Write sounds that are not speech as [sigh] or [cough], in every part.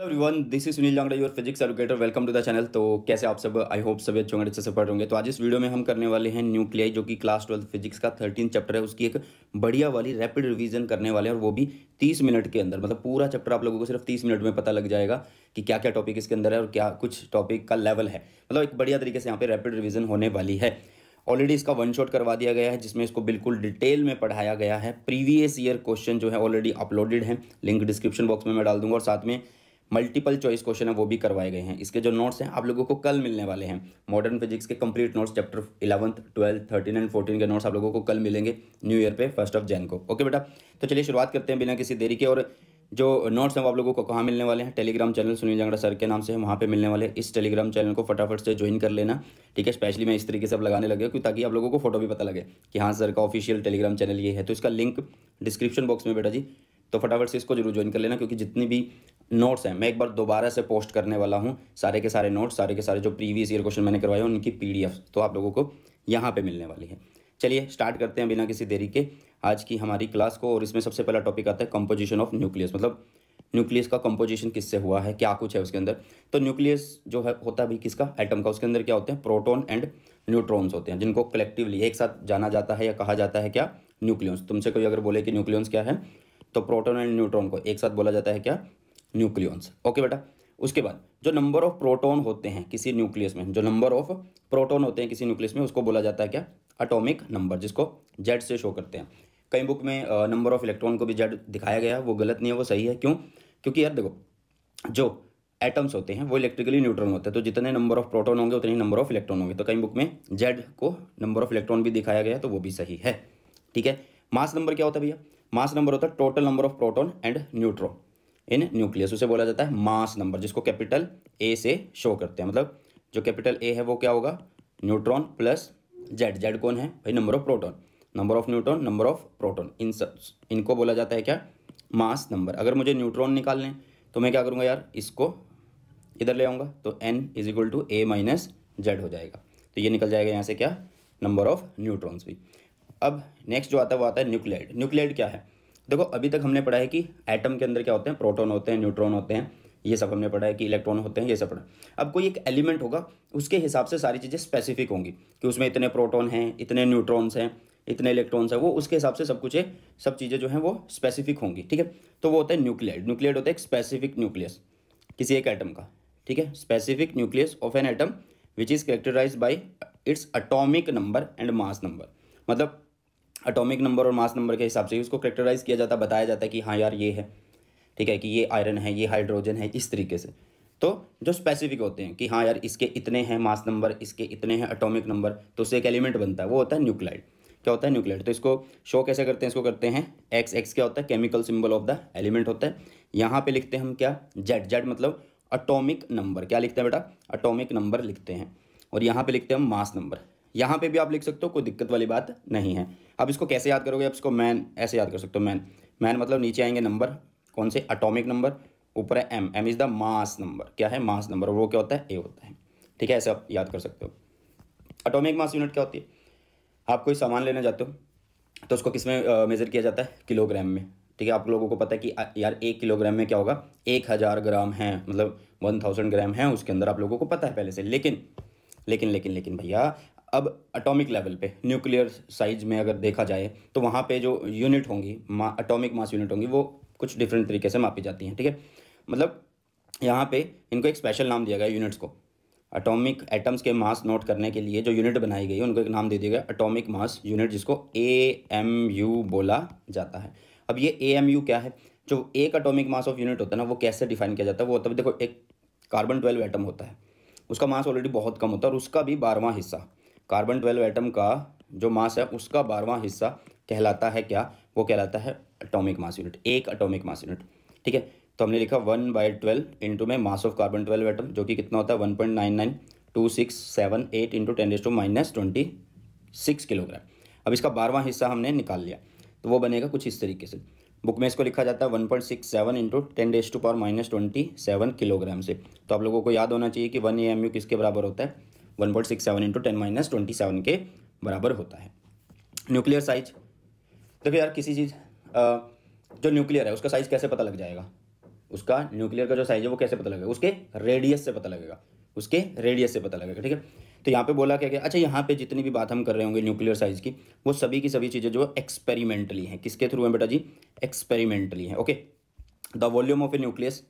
Hello everyone this is Sunil Langda your physics educator welcome to the channel तो कैसे आप सब आई होप सभी अच्छे होंगे अच्छे से पढ़ होंगे तो आज इस वीडियो में हम करने वाले हैं न्यूक्लियाई जो कि क्लास ट्वेल्थ फिजिक्स का थर्टीन चैप्टर है उसकी एक बढ़िया वाली रैपिड रिवीजन करने वाले हैं और वो भी तीस मिनट के अंदर मतलब पूरा चैप्टर आप लोगों को सिर्फ तीस मिनट में पता लग जाएगा कि क्या क्या टॉपिक इसके अंदर है और क्या कुछ टॉपिक का लेवल है मतलब एक बढ़िया तरीके से यहाँ पर रैपिड रिविजन होने वाली है ऑलरेडी इसका वन शॉट करवा दिया गया है जिसमें इसको बिल्कुल डिटेल में पढ़ाया गया है प्रीवियस ईयर क्वेश्चन जो है ऑलरेडी अपलोडेड है लिंक डिस्क्रिप्शन बॉक्स में मैं डाल दूंगा और साथ में मल्टीपल चॉइस क्वेश्चन है वो भी करवाए गए हैं इसके जो नोट्स हैं आप लोगों को कल मिलने वाले हैं मॉडर्न फिजिक्स के complete notes chapter eleventh twelfth thirteen and fourteen के नोट्स आप लोगों को कल मिलेंगे न्यू ईयर पे फर्स्ट ऑफ जैन को ओके बेटा तो चलिए शुरुआत करते हैं बिना किसी देरी के और जो नोट्स हैं वो आप लोगों को कहाँ मिलने वाले हैं Telegram channel Sunil Jangra sir के नाम से वहाँ पे मिलने वाले इस टेलीग्राम चैनल को फटाफट से ज्वाइन कर लेना ठीक है स्पेशली मैं इस तरीके से अब लगाने लगे क्योंकि ताकि आप लोगों को फोटो भी पता लगे कि हाँ सर का ऑफिशियल टेलीग्राम चैनल ये है तो इसका लिंक डिस्क्रिप्शन बॉक्स में बेटा जी तो फटाफट से इसको जरूर ज्वाइन कर लेना क्योंकि जितनी भी नोट्स हैं मैं एक बार दोबारा से पोस्ट करने वाला हूँ सारे के सारे नोट्स सारे के सारे जो प्रीवियस ईयर क्वेश्चन मैंने करवाए उनकी पी तो आप लोगों को यहाँ पर मिलने वाली है चलिए स्टार्ट करते हैं बिना किसी देरी के आज की हमारी क्लास को और इसमें सबसे पहला टॉपिक आता है कंपोजिशन ऑफ न्यूक्लियस मतलब न्यूक्लियस का कंपोजिशन किससे हुआ है क्या कुछ है उसके अंदर तो न्यूक्लियस जो है होता है किसका एटम का उसके अंदर क्या होते हैं प्रोटॉन एंड न्यूट्रॉन्स होते हैं जिनको कलेक्टिवली एक साथ जाना जाता है या कहा जाता है क्या न्यूक्लियंस तुमसे कोई अगर बोले कि न्यूक्लियंस क्या है तो प्रोटोन एंड न्यूट्रॉन को एक साथ बोला जाता है क्या न्यूक्लियंस ओके बेटा उसके बाद जो नंबर ऑफ प्रोटोन होते हैं किसी न्यूक्लियस में जो नंबर ऑफ प्रोटोन होते हैं किसी न्यूक्लियस में उसको बोला जाता है क्या अटोमिक नंबर जिसको जेड से शो करते हैं कई बुक में नंबर ऑफ इलेक्ट्रॉन को भी जेड दिखाया गया है वो गलत नहीं है वो सही है क्यों क्योंकि यार देखो जो एटम्स होते हैं वो इलेक्ट्रिकली न्यूट्रॉन होते हैं तो जितने नंबर ऑफ प्रोटॉन होंगे उतने ही नंबर ऑफ इलेक्ट्रॉन होंगे तो कई बुक में जेड को नंबर ऑफ इलेक्ट्रॉन भी दिखाया गया तो वो भी सही है ठीक है मास नंबर क्या होता है भैया मास नंबर होता है total number of proton and neutron in nucleus उसे बोला जाता है मास नंबर जिसको कैपिटल ए से शो करते हैं मतलब जो कैपिटल ए है वो क्या होगा न्यूट्रॉन प्लस जेड जेड कौन है भाई number of proton number of neutron number of proton इन सब इनको बोला जाता है क्या मास नंबर अगर मुझे न्यूट्रॉन निकालने तो मैं क्या करूँगा यार इसको इधर ले आऊँगा तो N is equal to A minus Z हो जाएगा तो ये निकल जाएगा यहाँ से क्या नंबर ऑफ न्यूट्रॉन्स भी अब नेक्स्ट जो आता है वो आता है न्यूक्लियाइड न्यूक्लियाइड क्या है देखो अभी तक हमने पढ़ा है कि एटम के अंदर क्या होते हैं प्रोटोन होते हैं न्यूट्रॉन होते हैं ये सब हमने पढ़ा है कि इलेक्ट्रॉन होते हैं ये सब पढ़ा अब कोई एक एलिमेंट होगा उसके हिसाब से सारी चीज़ें स्पेसिफिक होंगी कि उसमें इतने प्रोटोन हैं इतने न्यूट्रॉन्स हैं इतने इलेक्ट्रॉन्स हैं वो उसके हिसाब से सब कुछ है सब चीज़ें जो हैं वो स्पेसिफिक होंगी ठीक है तो वो होता है न्यूक्लियड न्यूक्लियड होता है एक स्पेसिफिक न्यूक्लियस किसी एक एटम का ठीक है specific nucleus of an atom which is characterize by its atomic number and mass number मतलब अटोमिक नंबर और मास नंबर के हिसाब से उसको करेक्टराइज़ किया जाता बताया जाता है कि हाँ यार ये है ठीक है कि ये आयरन है ये हाइड्रोजन है इस तरीके से तो जो स्पेसिफिक होते हैं कि हाँ यार इसके इतने हैं मास नंबर इसके इतने हैं अटोमिक नंबर तो उससे एक एलिमेंट बनता है वो होता है न्यूक्लाइड क्या होता है न्यूक्लाइड तो इसको शो कैसे करते हैं इसको करते हैं एक्स एक्स क्या होता है chemical symbol of the element होता है यहाँ पे लिखते हैं हम क्या जेड जेड मतलब अटोमिक नंबर क्या लिखते हैं बेटा अटोमिक नंबर लिखते हैं और यहाँ पे लिखते हैं हम मास नंबर यहाँ पे भी आप लिख सकते हो कोई दिक्कत वाली बात नहीं है अब इसको कैसे याद करोगे आप इसको मैन ऐसे याद कर सकते हो मैन मैन मतलब नीचे आएंगे नंबर कौन से अटोमिक नंबर ऊपर है M M is the mass number क्या है मास नंबर वो क्या होता है ए होता है ठीक है ऐसे आप याद कर सकते हो अटोमिक मास यूनिट क्या होती है आप कोई सामान लेने जाते हो तो उसको किस में मेज़र किया जाता है किलोग्राम में ठीक है आप लोगों को पता है कि यार एक किलोग्राम में क्या होगा एक हज़ार ग्राम है मतलब वन थाउजेंड ग्राम है उसके अंदर आप लोगों को पता है पहले से लेकिन लेकिन लेकिन लेकिन भैया अब अटोमिक लेवल पे न्यूक्लियर साइज में अगर देखा जाए तो वहाँ पे जो यूनिट होंगी मा अटोमिक मास यूनिट होंगी वो कुछ डिफरेंट तरीके से मापी जाती हैं ठीक है मतलब यहाँ पे इनको एक स्पेशल नाम दिया गया यूनिट्स को अटोमिक एटम्स के मास नोट करने के लिए जो यूनिट बनाई गई है उनको एक नाम दे दिया गया अटोमिक मास यूनिट जिसको ए एम यू बोला जाता है अब ये ए एम यू क्या है जो एक अटोमिक मास ऑफ यूनिट होता है ना वो कैसे डिफाइन किया जाता है वो होता है देखो एक कार्बन ट्वेल्व एटम होता है उसका मास ऑलरेडी बहुत कम होता है और उसका भी बारहवां हिस्सा कार्बन ट्वेल्व एटम का जो मास है उसका बारहवां हिस्सा कहलाता है क्या वो कहलाता है अटोमिक मास यूनिट एक अटोमिक मास यूनिट ठीक है तो हमने लिखा वन बाई ट्वेल्व इंटू में mass of carbon twelve atom जो कि कितना होता है one point nine nine two six seven eight into ten to minus twenty six kilogram अब इसका बारहवां हिस्सा हमने निकाल लिया तो वो बनेगा कुछ इस तरीके से बुक में इसको लिखा जाता है one point six seven into ten raise to power minus twenty seven kilogram से तो आप लोगों को याद होना चाहिए कि वन ए एम यू किसके बराबर होता है one point six seven into ten minus twenty seven के बराबर होता है न्यूक्लियर साइज देखो यार किसी चीज़ जो न्यूक्लियर है उसका साइज़ कैसे पता लग जाएगा उसका न्यूक्लियर का जो साइज है वो कैसे पता लगेगा उसके रेडियस से पता लगेगा उसके रेडियस से पता लगेगा ठीक है तो यहाँ पे बोला क्या क्या अच्छा यहाँ पे जितनी भी बात हम कर रहे होंगे न्यूक्लियर साइज की वो सभी की सभी चीज़ें जो एक्सपेरिमेंटली हैं किसके थ्रू हैं बेटा जी एक्सपेरिमेंटली हैं okay the volume of a nucleus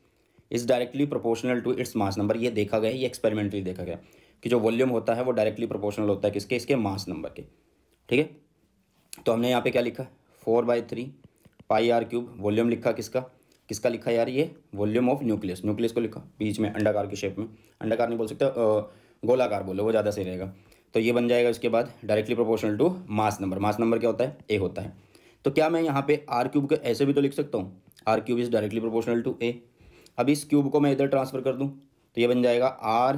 is directly proportional to its mass number ये देखा गया ये एक्सपेरिमेंटली देखा गया कि जो वॉल्यूम होता है वो डायरेक्टली प्रोपोर्शनल होता है किसके इसके मास नंबर के ठीक है तो हमने यहाँ पे क्या लिखा four by three pi r cube volume लिखा किसका किसका लिखा यार ये वॉल्यूम ऑफ न्यूक्लियस न्यूक्लियस को लिखा बीच में अंडाकार की शेप में अंडाकार नहीं बोल सकते गोलाकार बोलो वो ज़्यादा सही रहेगा तो ये बन जाएगा इसके बाद directly proportional to mass number mass number क्या होता है ए होता है तो क्या मैं यहाँ पे आर क्यूब को ऐसे भी तो लिख सकता हूँ r cube is directly proportional to A अब इस क्यूब को मैं इधर ट्रांसफ़र कर दूँ तो ये बन जाएगा आर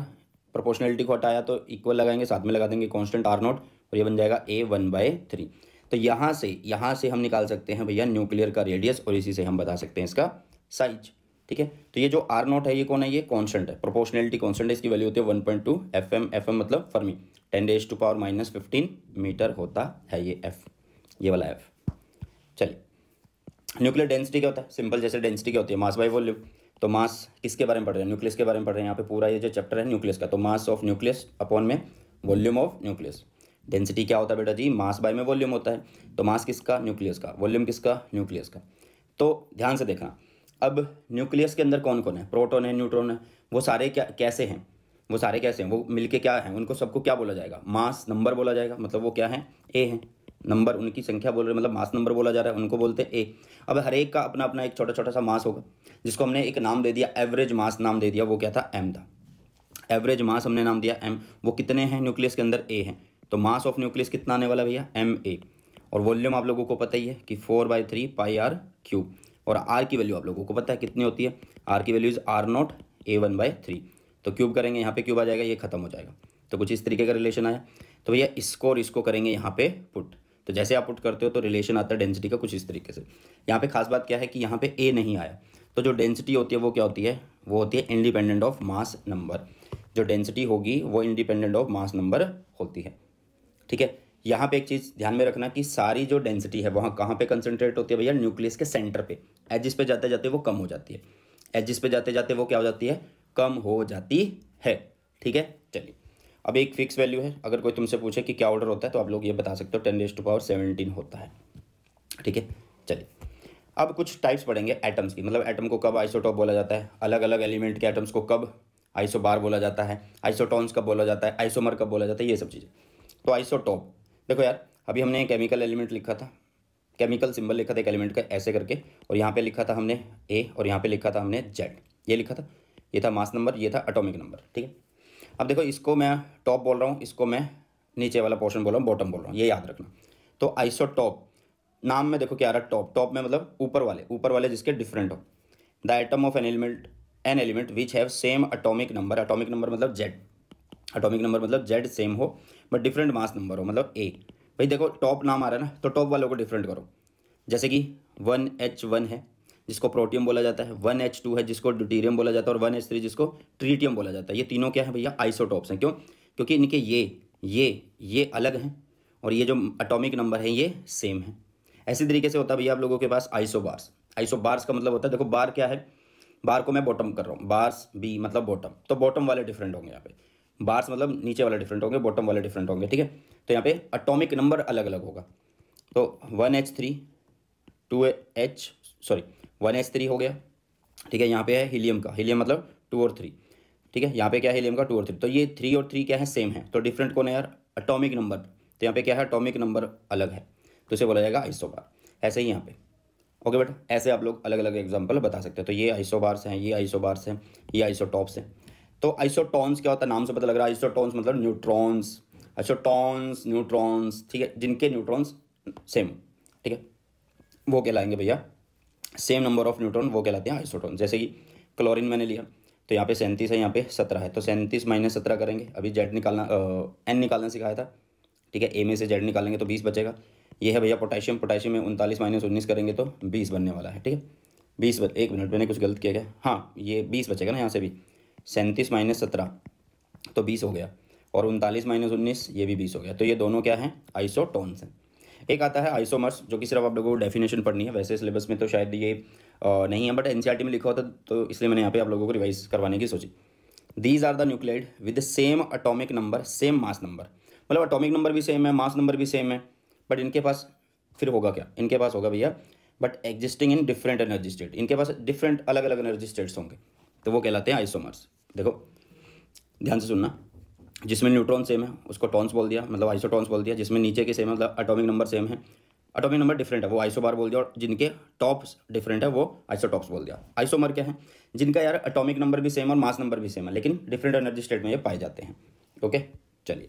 प्रोपोर्शनलिटी को हटाया तो इक्वल लगाएंगे साथ में लगा देंगे कॉन्स्टेंट आर नॉट और ये बन जाएगा ए वन बाय थ्री तो यहाँ से यहाँ से हम निकाल सकते हैं भैया न्यूक्लियर का रेडियस और इसी से हम बता सकते हैं इसका साइज ठीक है तो ये जो आर नॉट है ये कौन है ये कॉन्स्टेंट है प्रोपोर्शनलिटी कॉन्स्टेंट है इसकी वैल्यू होती है one point two F M F M मतलब fermi ten raise to power minus fifteen metre होता है ये एफ ये वाला एफ चलिए न्यूक्लियर डेंसिटी क्या होता है सिंपल जैसे डेंसिटी क्या होती है मास बाई वॉल्यूम तो मास किसके बारे में पढ़ रहे हैं न्यूक्लियस के बारे में पढ़ रहे हैं यहाँ पे पूरा ये जो चैप्टर है न्यूक्लियस का तो मास ऑफ न्यूक्लियस अपॉन में वॉल्यूम ऑफ न्यूक्लियस डेंसिटी क्या होता है बेटा जी मास बाय में वॉल्यूम होता है तो मास किसका न्यूक्लियस का वॉल्यूम किसका न्यूक्लियस का तो ध्यान से देखना अब न्यूक्लियस के अंदर कौन कौन है प्रोटोन है न्यूट्रॉन है वो सारे क्या कैसे हैं वो सारे कैसे हैं वो मिलके क्या हैं उनको सबको क्या बोला जाएगा मास नंबर बोला जाएगा मतलब वो क्या है ए हैं नंबर उनकी संख्या बोल रहे मतलब मास नंबर बोला जा रहा है उनको बोलते हैं ए अब हर एक का अपना अपना एक छोटा छोटा सा मास होगा जिसको हमने एक नाम दे दिया एवरेज मास नाम दे दिया वो क्या था एम था एवरेज मास हमने नाम दिया एम वो कितने हैं न्यूक्लियस के अंदर ए हैं तो मास ऑफ न्यूक्लियस कितना आने वाला भैया एम ए और वॉल्यूम आप लोगों को पता ही है कि four by three pi r cube और आर की वैल्यू आप लोगों को पता है कितनी होती है आर की values r naught A one by three तो क्यूब करेंगे यहाँ पे क्यूब आ जाएगा ये खत्म हो जाएगा तो कुछ इस तरीके का रिलेशन आया तो भैया इसको और इसको करेंगे यहाँ पे पुट तो जैसे आप पुट करते हो तो रिलेशन आता है डेंसिटी का कुछ इस तरीके से यहाँ पे खास बात क्या है कि यहाँ पे ए नहीं आया तो जो डेंसिटी होती है वो क्या होती है वो होती है इंडिपेंडेंट ऑफ मास नंबर जो डेंसिटी होगी वो इंडिपेंडेंट ऑफ मास नंबर होती है ठीक है यहाँ पे एक चीज़ ध्यान में रखना कि सारी जो डेंसिटी है वहाँ कहाँ पे कंसनट्रेट होती है भैया न्यूक्लियस के सेंटर पे एजिस पे जाते जाते वो कम हो जाती है एजिस पे जाते जाते वो क्या हो जाती है कम हो जाती है ठीक है चलिए अब एक फिक्स वैल्यू है अगर कोई तुमसे पूछे कि क्या ऑर्डर होता है तो आप लोग ये बता सकते हो ten raise to power seventeen होता है ठीक है चलिए अब कुछ टाइप्स पढ़ेंगे एटम्स की मतलब एटम को कब आइसोटॉप बोला जाता है अलग अलग एलिमेंट के एटम्स को कब आइसोबार बोला जाता है आइसोटॉन्स कब बोला जाता है आइसोमर कब बोला जाता है ये सब चीज़ें तो आइसोटॉप देखो यार अभी हमने केमिकल एलिमेंट लिखा था केमिकल सिंबल लिखा था एक एलिमेंट का ऐसे करके और यहाँ पे लिखा था हमने ए और यहाँ पे लिखा था हमने जेड ये लिखा था ये था मास नंबर ये था अटोमिक नंबर ठीक है अब देखो इसको मैं टॉप बोल रहा हूँ इसको मैं नीचे वाला पोर्शन बोल रहा हूँ बॉटम बोल रहा हूँ ये याद रखना तो आइसो टॉप नाम में देखो क्या आ रहा है टॉप टॉप में मतलब ऊपर वाले ऊपर वाले जिसके डिफरेंट हो the atom of an element an element which have same atomic number atomic number मतलब जेड अटोमिक नंबर मतलब जेड सेम हो बट डिफरेंट मास नंबर हो मतलब ए भाई देखो टॉप नाम आ रहा है ना तो टॉप वालों को डिफरेंट करो जैसे कि वन एच वन है जिसको प्रोटियम बोला जाता है वन एच टू है जिसको ड्यूटीरियम बोला जाता है और वन एच थ्री जिसको ट्रीटियम बोला जाता है ये तीनों क्या है भैया आइसोटॉप्स हैं क्यों क्योंकि इनके ये ये ये अलग हैं और ये जो अटोमिक नंबर है ये सेम है ऐसी तरीके से होता है भैया आप लोगों के पास आइसो बार्स आइसो बार्स का मतलब होता है देखो बार क्या है बार को मैं बॉटम कर रहा हूँ बार्स बी मतलब बॉटम तो बॉटम वाले डिफरेंट होंगे यहाँ पे बार्स मतलब नीचे वाले डिफरेंट होंगे बॉटम वाले डिफरेंट होंगे ठीक है तो यहाँ पे अटोमिक नंबर अलग अलग होगा तो one H three two H sorry one S three हो गया ठीक है यहाँ पे है हीलियम का हीलियम मतलब टू और थ्री ठीक है यहाँ पे क्या है हीलियम का टू और थ्री तो ये थ्री और थ्री क्या है सेम है तो डिफरेंट कौन है यार अटोमिक नंबर तो यहाँ पे क्या है अटोमिक नंबर अलग है तो इसे बोला जाएगा आइसोबार ऐसे ही यहाँ पे ओके बेटा ऐसे आप लोग अलग अलग एग्जाम्पल बता सकते हो तो ये आइसोबार्स हैं ये आइसोबार्स हैं ये आइसोटॉप्स हैं तो आइसोटॉन्स क्या होता है नाम से पता लग रहा है आइसोटॉन्स मतलब न्यूट्रॉन्स आइसोटॉन्स न्यूट्रॉन्स ठीक है जिनके न्यूट्रॉन्स सेम ठीक है वो कहलाएंगे भैया सेम नंबर ऑफ न्यूट्रॉन वो कहलाते हैं आइसोट्रॉन जैसे कि क्लोरीन मैंने लिया तो यहाँ पे सैंतीस है यहाँ पे सत्रह है तो सैंतीस माइनस सत्रह करेंगे अभी जेड निकालना एन निकालना सिखाया था ठीक है ए में से जेड निकालेंगे तो बीस बचेगा ये है भैया पोटेशियम पोटेशियम में उनतालीस माइनस उन्नीस करेंगे तो बीस बनने वाला है ठीक है बीस बच एक मिनट मैंने कुछ गलत किया गया हाँ ये बीस बचेगा ना यहाँ से भी सैंतीस माइनस सत्रह तो बीस हो गया और उनतालीस माइनस उन्नीस ये भी बीस हो गया तो ये दोनों क्या हैं आइसोटोन्स हैं एक आता है आइसोमर्स जो कि सिर्फ आप लोगों को डेफिनेशन पढ़नी है वैसे सिलेबस में तो शायद ये नहीं है बट एन e में लिखा होता तो इसलिए मैंने यहाँ पे आप लोगों को रिवाइज करवाने की सोची these are the nuclide with same atomic number same mass number मतलब अटोमिक नंबर भी सेम है मास नंबर भी सेम है बट इनके पास फिर होगा क्या इनके पास होगा भैया but existing in different energy state इनके पास डिफरेंट अलग अलग एनर्जी स्टेट्स होंगे तो वो कहलाते हैं आइसोमर्स देखो ध्यान से सुनना जिसमें न्यूट्रॉन सेम है उसको टॉन्स बोल दिया मतलब आइसोटॉन्स बोल दिया जिसमें नीचे के सेम मतलब अटोमिक नंबर सेम है अटोमिक नंबर डिफरेंट है वो आइसोबार बोल दिया और जिनके टॉप्स डिफरेंट है वो आइसोटॉप्स बोल दिया आइसोमर क्या है जिनका यार अटोमिक नंबर भी सेम और मास नंबर भी सेम है लेकिन डिफरेंट एनर्जी स्टेट में ये पाए जाते हैं ओके चलिए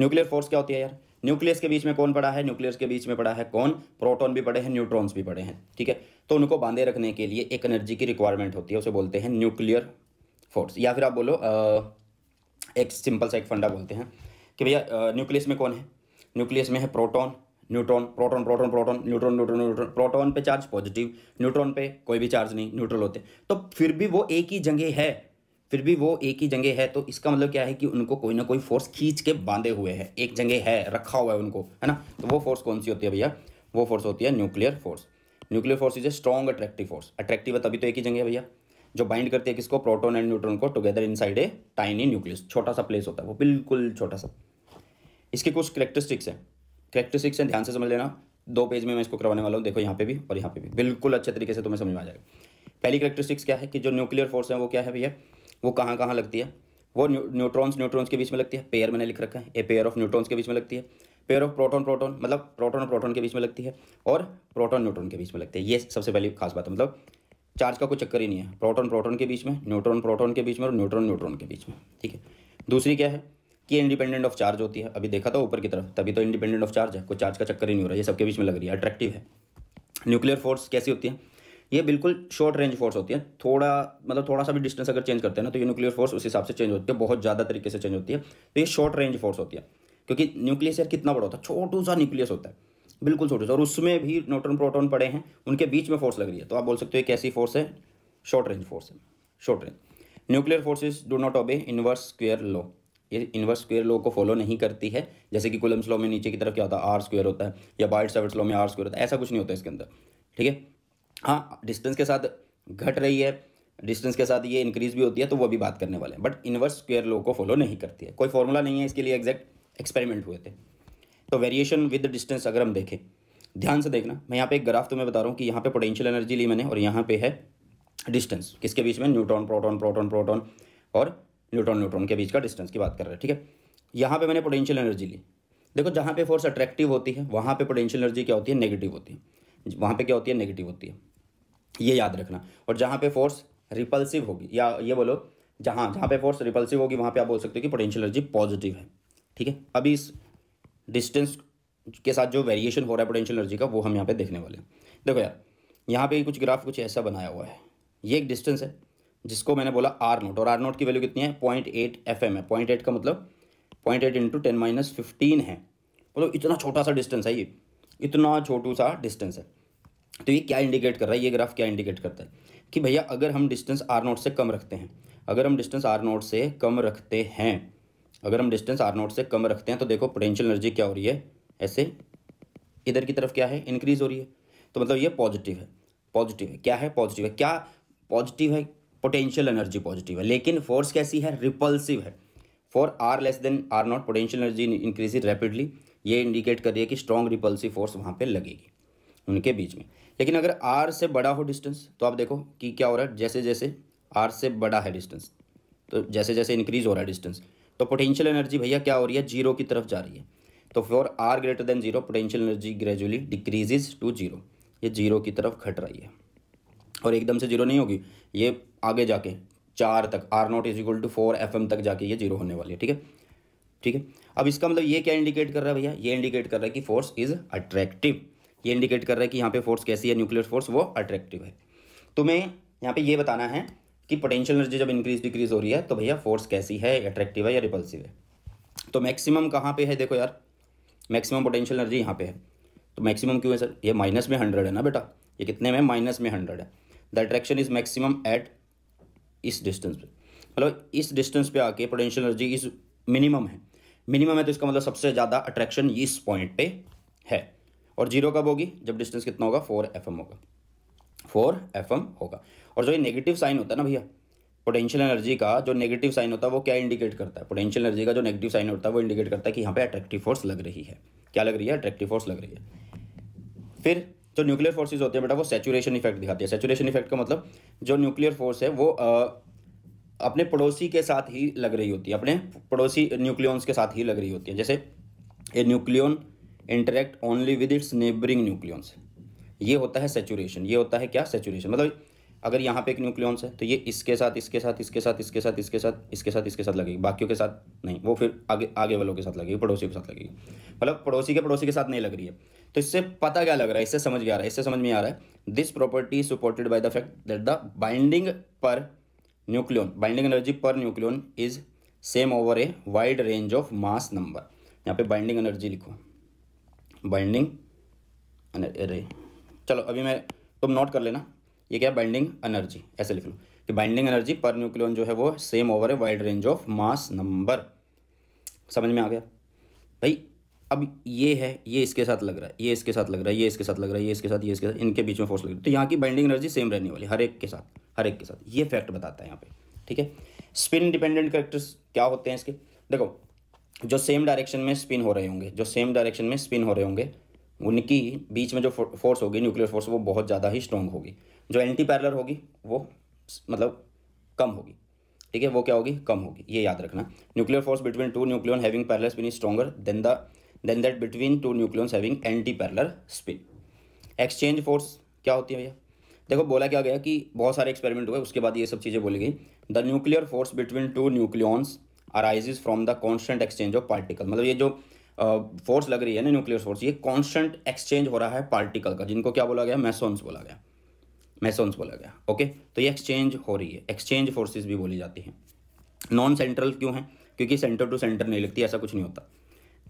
न्यूक्लियर फोर्स क्या होती है यार न्यूक्लियस के बीच में कौन पड़ा है न्यूक्लियस के बीच में पड़ा है कौन प्रोटॉन भी पड़े हैं न्यूट्रॉन्स भी पड़े हैं ठीक है तो उनको बांधे रखने के लिए एक एनर्जी की रिक्वायरमेंट होती है उसे बोलते हैं न्यूक्लियर फोर्स या फिर आप बोलो एक सिंपल सा एक फंडा बोलते हैं कि भैया न्यूक्लियस में कौन है न्यूक्लियस में है proton neutron proton proton proton neutron neutron neutron proton पे चार्ज पॉजिटिव न्यूट्रॉन पे कोई भी चार्ज नहीं न्यूट्रल होते तो फिर भी वो एक ही जगह है फिर भी वो एक ही जगह है तो इसका मतलब क्या है कि उनको कोई ना कोई फोर्स खींच के बांधे हुए है एक जगह है रखा हुआ है उनको है ना तो वो फोर्स कौन सी होती है भैया वो फोर्स होती है nuclear force nuclear force is a strong attractive force attractive है तभी तो एक ही जगह है भैया जो बाइंड करती है किसको प्रोटोन एंड न्यूट्रॉन को together inside a tiny nucleus छोटा सा प्लेस होता है वो बिल्कुल छोटा सा इसके कुछ करेक्टरिस्टिक्स हैं करेक्टरिस्टिक्स हैं ध्यान से समझ लेना दो पेज में मैं इसको करवाने वाला हूँ देखो यहाँ पे भी और यहाँ पे भी बिल्कुल अच्छे तरीके से तुम्हें समझ में आ जाएगा पहली करेक्टरिस्टिक्स क्या है कि जो न्यूक्लियर फोर्स है वो क्या है भैया वो कहाँ कहाँ लगती है वो न्यूट्रॉन्स न्यूट्रॉन्स के बीच में लगती है पेयर मैंने लिख रखा है ए पेयर ऑफ न्यूट्रॉन्स के बीच में लगती है पेयर ऑफ प्रोटोन प्रोटोन मतलब प्रोटोन और प्रोटोन के बीच में लगती है और प्रोटोन न्यूट्रॉन के बीच में लगती है ये सबसे पहली खास बात है मतलब चार्ज का कोई चक्कर ही नहीं है प्रोटॉन प्रोटॉन के बीच में न्यूट्रॉन प्रोटॉन के बीच में और न्यूट्रॉन न्यूट्रॉन के बीच में ठीक है दूसरी क्या है कि इंडिपेंडेंट ऑफ चार्ज होती है अभी देखा था ऊपर की तरफ तभी तो इंडिपेंडेंट ऑफ चार्ज है कोई चार्ज का चक्कर ही नहीं हो रहा ये सबके बीच में लग रही है अट्रैक्टिव है न्यूक्लियर फोर्स कैसी होती है ये बिल्कुल शॉर्ट रेंज फोर्स होती है थोड़ा मतलब थोड़ा सा भी डिस्टेंस अगर चेंज करते हैं ना तो ये न्यूक्लियर फोर्स उस हिसाब से चेंज होती है बहुत ज़्यादा तरीके से चेंज होती है तो ये शॉर्ट रेंज फोर्स होती है क्योंकि न्यूक्लियस यार कितना बड़ा होता है छोटू सा न्यूक्लियस होता है बिल्कुल शॉर्टेज और उसमें भी न्यूट्रॉन प्रोटॉन पड़े हैं उनके बीच में फोर्स लग रही है तो आप बोल सकते हो कैसी फोर्स है शॉर्ट रेंज फोर्स है short range nuclear forces do not obey inverse square law ये इनवर्स स्क्वेयर लॉ को फॉलो नहीं करती है जैसे कि कुलम्स लॉ में नीचे की तरफ क्या होता है आर स्क्वेयर होता है या बाइट सेवर्स लॉ में आर स्क्वेयर होता है ऐसा कुछ नहीं होता इसके अंदर ठीक है हाँ डिस्टेंस के साथ घट रही है डिस्टेंस के साथ ये इंक्रीज भी होती है तो वो भी बात करने वाले हैं बट इनवर्स स्क्वेयर लॉ को फॉलो नहीं करती है कोई फॉर्मूला नहीं है इसके लिए एग्जैक्ट एक्सपेरिमेंट हुए थे तो वेरिएशन विद डिस्टेंस अगर हम देखें ध्यान से देखना मैं यहाँ पे एक ग्राफ तो मैं बता रहा हूँ कि यहाँ पे पोटेंशियल एनर्जी ली मैंने और यहाँ पे है डिस्टेंस किसके बीच में न्यूट्रॉन प्रोटॉन प्रोटॉन प्रोटॉन और न्यूट्रॉन न्यूट्रॉन के बीच का डिस्टेंस की बात कर रहे हैं ठीक है यहाँ पे मैंने पोटेंशियल एनर्जी ली देखो जहाँ पे फोर्स अट्रैक्टिव होती है वहाँ पे पोटेंशियल एनर्जी क्या होती है नेगेटिव होती है वहाँ पर क्या होती है नेगेटिव होती है ये याद रखना और जहाँ पर फोर्स रिपल्सिव होगी या ये बोलो जहाँ जहाँ पर फोर्स रिपल्सिव होगी वहाँ पर आप बोल सकते हो कि पोटेंशियल एनर्जी पॉजिटिव है ठीक है अभी इस डिस्टेंस के साथ जो वेरिएशन हो रहा है पोटेंशियल एनर्जी का वो हम यहाँ पे देखने वाले हैं देखो यार यहाँ पे कुछ ग्राफ कुछ ऐसा बनाया हुआ है ये एक डिस्टेंस है जिसको मैंने बोला आर नोट और आर नोट की वैल्यू कितनी है पॉइंट एट एफ एम है पॉइंट एट का मतलब point eight into ten minus fifteen है मतलब इतना छोटा सा डिस्टेंस है ये इतना छोटू सा डिस्टेंस है तो ये क्या इंडिकेट कर रहा है ये ग्राफ क्या इंडिकेट करता है कि भैया अगर हम डिस्टेंस आर नोट से कम रखते हैं अगर हम डिस्टेंस आर नोट से कम रखते हैं अगर हम डिस्टेंस आर नोट से कम रखते हैं तो देखो पोटेंशियल एनर्जी क्या हो रही है ऐसे इधर की तरफ क्या है इंक्रीज हो रही है तो मतलब ये पॉजिटिव है पॉजिटिव है क्या है पॉजिटिव है क्या पॉजिटिव है पोटेंशियल एनर्जी पॉजिटिव है लेकिन फोर्स कैसी है रिपल्सिव है for R less than R naught potential energy increase rapidly ये इंडिकेट कर रही है कि स्ट्रॉन्ग रिपल्सिव फोर्स वहाँ पर लगेगी उनके बीच में लेकिन अगर आर से बड़ा हो डिस्टेंस तो आप देखो कि क्या हो रहा है जैसे जैसे आर से बड़ा है डिस्टेंस तो जैसे जैसे इंक्रीज हो रहा है डिस्टेंस तो पोटेंशियल एनर्जी भैया क्या हो रही है जीरो की तरफ जा रही है तो for R greater than zero potential energy gradually decreases to zero ये जीरो की तरफ घट रही है और एकदम से जीरो नहीं होगी ये आगे जाके चार तक R naught is equal to four F M तक जाके ये जीरो होने वाली है ठीक है ठीक है अब इसका मतलब ये क्या इंडिकेट कर रहा है भैया ये इंडिकेट कर रहा है कि फोर्स इज अट्रैक्टिव ये इंडिकेट कर रहा है कि यहाँ पे फोर्स कैसी है न्यूक्लियर फोर्स वो अट्रैक्टिव है तुम्हें तो यहाँ पे ये बताना है कि पोटेंशियल एनर्जी जब इंक्रीज डिक्रीज हो रही है तो भैया फोर्स कैसी है अट्रैक्टिव है या रिपल्सिव है तो मैक्सिमम कहाँ पे है देखो यार मैक्सिमम पोटेंशियल एनर्जी यहाँ पे है तो मैक्सिमम क्यों है सर ये माइनस में हंड्रेड है ना बेटा ये कितने में माइनस में हंड्रेड है the attraction is maximum at इस डिस्टेंस पे मतलब इस डिस्टेंस पे आके पोटेंशियल एनर्जी इस मिनिमम है मिनिमम है तो इसका मतलब सबसे ज़्यादा अट्रैक्शन इस पॉइंट पे है और जीरो कब होगी जब डिस्टेंस कितना होगा फोर एफ होगा फोर एफ होगा और जो ये नेगेटिव साइन होता है ना भैया पोटेंशियल एनर्जी का जो नेगेटिव साइन होता है वो क्या इंडिकेट करता है पोटेंशियल एनर्जी का जो नेगेटिव साइन होता है वो इंडिकेट करता है कि यहाँ पे अट्रैक्टिव फोर्स लग रही है क्या लग रही है अट्रैक्टिव फोर्स लग रही है फिर जो न्यूक्लियर फोर्सेज होते हैं बेटा वो सेचुरेशन इफेक्ट दिखाती है सेचुरेशन इफेक्ट का मतलब जो न्यूक्लियर फोर्स है वो आ, अपने पड़ोसी के साथ ही लग रही होती है अपने पड़ोसी न्यूक्लियंस के साथ ही लग रही होती है जैसे a nucleon interact only with its neighbouring nucleons ये होता है सेचुरेशन ये होता है क्या सेचुरेशन मतलब अगर यहाँ पे एक न्यूक्लियॉन्स है तो ये इसके साथ इसके साथ इसके साथ इसके साथ इसके साथ इसके साथ इसके साथ लगेगी बाकियों के साथ नहीं वो फिर आगे आगे वालों के साथ लगेगी पड़ोसी के साथ लगेगी मतलब पड़ोसी के पड़ोसी के साथ नहीं लग रही है तो इससे पता क्या लग रहा है इससे समझ में आ रहा है इससे समझ में आ रहा है this property is supported by the fact that the binding per nucleon binding energy per nucleon is same over a wide range of mass number यहाँ पे बाइंडिंग एनर्जी लिखो बाइंडिंग अरे चलो अभी मैं तुम नोट कर लेना ये क्या बाइंडिंग एनर्जी ऐसे लिख लो कि बाइंडिंग एनर्जी पर न्यूक्लियन जो है वो same over a wide range of mass number समझ में आ गया भाई अब ये है ये इसके साथ लग रहा है ये इसके साथ लग रहा है ये इसके साथ लग रहा है ये इसके साथ ये इसके साथ इनके बीच में फोर्स लग रही है तो यहाँ की बाइंडिंग एनर्जी सेम रहने वाली हर एक के साथ हर एक के साथ ये फैक्ट बताता है यहाँ पे ठीक है स्पिन डिपेंडेंट करेक्टर्स क्या होते हैं इसके देखो जो सेम डायरेक्शन में स्पिन हो रहे होंगे जो सेम डायरेक्शन में स्पिन हो रहे होंगे उनकी बीच में जो फोर्स होगी न्यूक्लियर फोर्स वो बहुत ज़्यादा ही स्ट्रॉन्ग होगी जो एंटी पैरलर होगी वो मतलब कम होगी ठीक है वो क्या होगी कम होगी ये याद रखना nuclear force between two nucleon having parallel spin is stronger than the than that between two nucleons having anti parallel spin exchange force क्या होती है भैया देखो बोला क्या गया कि बहुत सारे एक्सपेरिमेंट हुए उसके बाद ये सब चीज़ें बोली गई the nuclear force between two nucleons arises from the constant exchange of particle मतलब ये जो फोर्स uh, लग रही है ना न्यूक्लियर फोर्स ये कॉन्स्टेंट एक्सचेंज हो रहा है पार्टिकल का जिनको क्या बोला गया मैसोन्स बोला गया मैसोन्स बोला गया ओके तो ये एक्सचेंज हो रही है एक्सचेंज फोर्सेज भी बोली जाती हैं नॉन सेंट्रल क्यों है क्योंकि सेंटर टू सेंटर नहीं लगती ऐसा कुछ नहीं होता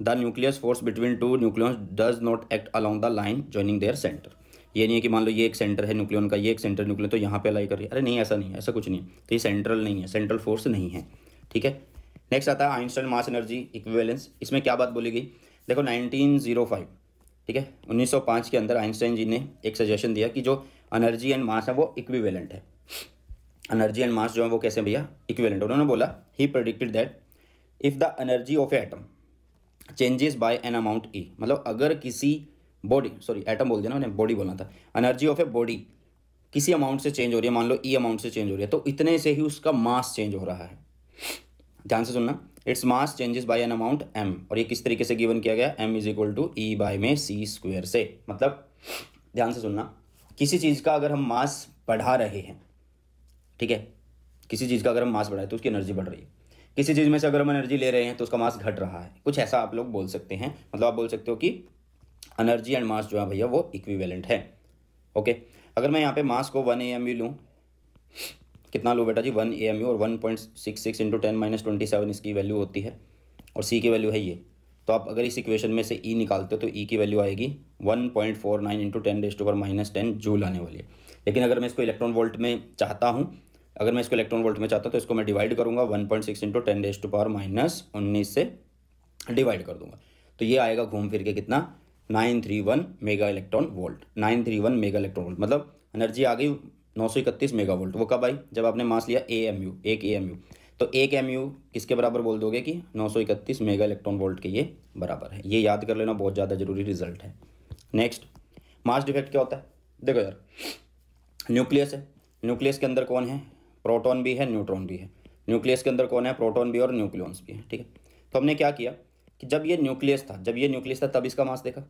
the nucleus force between two nucleus does not act along the line joining their centre ये नहीं है कि मान लो ये एक सेंटर है न्यूक्लियन का ये एक सेंटर न्यूक्लियन तो यहाँ पे अलाई करिए अरे नहीं ऐसा नहीं है ऐसा कुछ नहीं है तो ये सेंट्रल नहीं है सेंट्रल फोर्स नहीं है ठीक है नेक्स्ट आता है आइंस्टाइन मास एनर्जी इक्वेलेंस इसमें क्या बात बोली गई देखो 1905 ठीक है 1905 के अंदर आइंस्टाइन जी ने एक सजेशन दिया कि जो एनर्जी एंड मास है वो इक्विवेलेंट है एनर्जी एंड मास जो है वो कैसे भैया इक्विवेलेंट उन्होंने बोला he predicted that if the energy of atom changes by an amount E मतलब अगर किसी बॉडी सॉरी एटम बोल देना उन्हें बॉडी बोलना था एनर्जी ऑफ ए बॉडी किसी अमाउंट से चेंज हो रही है मान लो ई e अमाउंट से चेंज हो रही है तो इतने से ही उसका मास चेंज हो रहा है ध्यान से सुनना its mass changes by an amount M और ये किस तरीके से गिवन किया गया M is equal to E by में सी स्क्वेयर से मतलब ध्यान से सुनना किसी चीज़ का अगर हम मास बढ़ा रहे हैं ठीक है किसी चीज़ का अगर हम मास बढ़ाए तो उसकी एनर्जी बढ़ रही है किसी चीज़ में से अगर हम एनर्जी ले रहे हैं तो उसका मास घट रहा है कुछ ऐसा आप लोग बोल सकते हैं मतलब आप बोल सकते हो कि एनर्जी एंड मास जो है भैया वो इक्विवेलेंट है ओके अगर मैं यहाँ पे मास को वन ए एम यू लूँ कितना लो बेटा जी वन ए एम यू और one point six six into ten minus twenty seven इसकी वैल्यू होती है और सी की वैल्यू है ये तो आप अगर इस इक्वेशन में से ई e निकालते हो तो ई e की वैल्यू आएगी 1.49 point four nine into ten to पर माइनस टेन जूल आने वाली है लेकिन अगर मैं इसको इलेक्ट्रॉन वोल्ट में चाहता हूँ अगर मैं इसको इलेक्ट्रॉन वोल्ट में चाहता हूँ तो इसको मैं डिवाइड करूँगा one point six into ten to power minus उन्नीस से डिवाइड कर दूंगा तो ये आएगा घूम फिर के कितना nine three one mega electron volt nine three one mega electron volt मतलब एनर्जी आ गई नौ सौ इकतीस मेगा वोल्ट वो कब आई जब आपने मास लिया ए एम यू एक ए एम यू तो एक एम यू किसके बराबर बोल दोगे कि 931 मेगा इलेक्ट्रॉन वोल्ट के ये बराबर है ये याद कर लेना बहुत ज़्यादा जरूरी रिजल्ट है नेक्स्ट मास डिफेक्ट क्या होता है देखो यार न्यूक्लियस है न्यूक्लियस के अंदर कौन है प्रोटॉन भी है न्यूट्रॉन भी है न्यूक्लियस के अंदर कौन है प्रोटॉन भी और न्यूक्लियस भी है ठीक है तो हमने क्या किया कि जब ये न्यूक्लियस था जब ये न्यूक्लियस था तब इसका मास देखा